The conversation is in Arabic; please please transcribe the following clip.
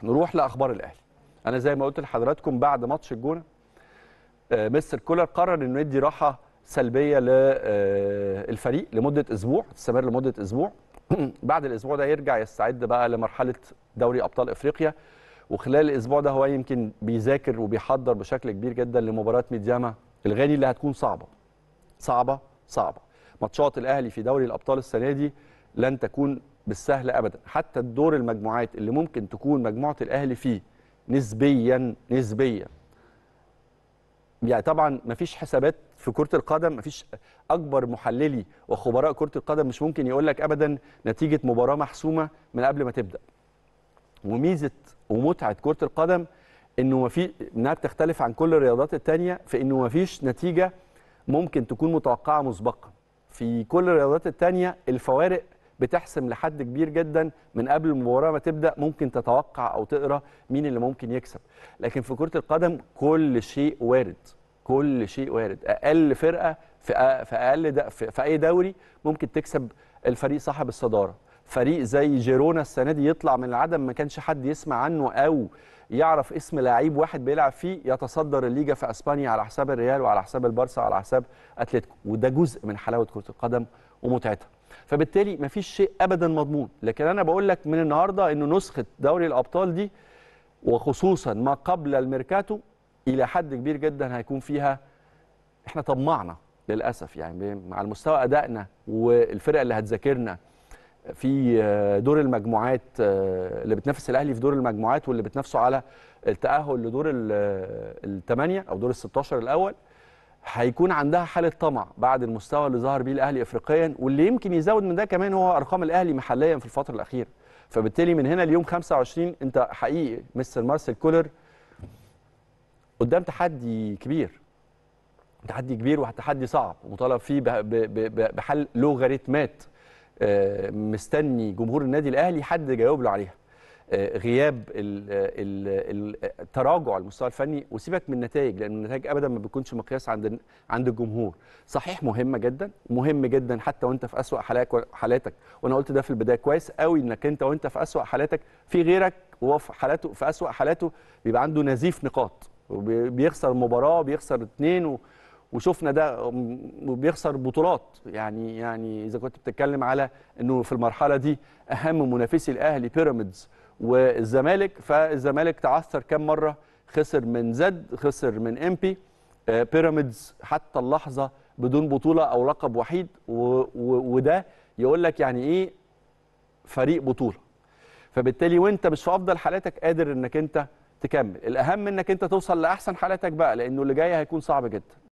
صلاح نروح لاخبار الاهلي انا زي ما قلت لحضراتكم بعد ماتش الجونه آه، مستر كولر قرر انه يدي راحه سلبيه للفريق آه، لمده اسبوع تستمر لمده اسبوع بعد الاسبوع ده يرجع يستعد بقى لمرحله دوري ابطال افريقيا وخلال الاسبوع ده هو يمكن بيذاكر وبيحضر بشكل كبير جدا لمباراه ميدياما الغاني اللي هتكون صعبه صعبه صعبه ماتشات الاهلي في دوري الابطال السنه دي لن تكون بالسهل ابدا حتى الدور المجموعات اللي ممكن تكون مجموعه الاهلي فيه نسبيا نسبيا يعني طبعا مفيش حسابات في كره القدم مفيش اكبر محللي وخبراء كره القدم مش ممكن يقول لك ابدا نتيجه مباراه محسومه من قبل ما تبدا وميزه ومتعه كره القدم انه ما في انها بتختلف عن كل الرياضات الثانيه في انه ما فيش نتيجه ممكن تكون متوقعه مسبقا في كل الرياضات الثانيه الفوارق بتحسم لحد كبير جدا من قبل المباراه ما تبدا ممكن تتوقع او تقرا مين اللي ممكن يكسب لكن في كره القدم كل شيء وارد كل شيء وارد اقل فرقه في اقل في, في اي دوري ممكن تكسب الفريق صاحب الصداره فريق زي جيرونا السنه دي يطلع من العدم ما كانش حد يسمع عنه او يعرف اسم لعيب واحد بيلعب فيه يتصدر الليجا في اسبانيا على حساب الريال وعلى حساب البارسا وعلى حساب اتلتيكو وده جزء من حلاوه كره القدم ومتعتها فبالتالي مفيش شيء ابدا مضمون لكن انا بقول لك من النهارده ان نسخه دوري الابطال دي وخصوصا ما قبل الميركاتو الى حد كبير جدا هيكون فيها احنا طمعنا للاسف يعني مع المستوى ادائنا والفرق اللي هتذاكرنا في دور المجموعات اللي بتنافس الاهلي في دور المجموعات واللي بتنافسه على التاهل لدور الثمانيه او دور ال 16 الاول هيكون عندها حاله طمع بعد المستوى اللي ظهر بيه الاهلي افريقيا واللي يمكن يزود من ده كمان هو ارقام الاهلي محليا في الفتره الاخيره فبالتالي من هنا ليوم 25 انت حقيقي مستر مارسيل كولر قدام تحدي كبير تحدي كبير وتحدي صعب ومطالب فيه بحل لوغاريتمات آه، مستني جمهور النادي الاهلي حد يجاوب له عليها آه، غياب ال ال ال تراجع المستوى الفني وسيبك من النتائج لان النتائج ابدا ما بتكونش مقياس عند عند الجمهور صحيح مهمه جدا مهم جدا حتى وانت في اسوا حالاتك وانا قلت ده في البدايه كويس قوي انك انت وانت في اسوا حالاتك في غيرك وهو في حالاته في اسوا حالاته بيبقى عنده نزيف نقاط وبيخسر مباراه وبيخسر اثنين وشفنا ده وبيخسر بطولات يعني يعني اذا كنت بتتكلم على انه في المرحله دي اهم منافسي الاهلي بيراميدز والزمالك فالزمالك تعثر كام مره خسر من زد خسر من امبي آه، بيراميدز حتى اللحظه بدون بطوله او لقب وحيد وده يقول لك يعني ايه فريق بطوله فبالتالي وانت مش في افضل حالاتك قادر انك انت تكمل الاهم انك انت توصل لاحسن حالاتك بقى لانه اللي جاي هيكون صعب جدا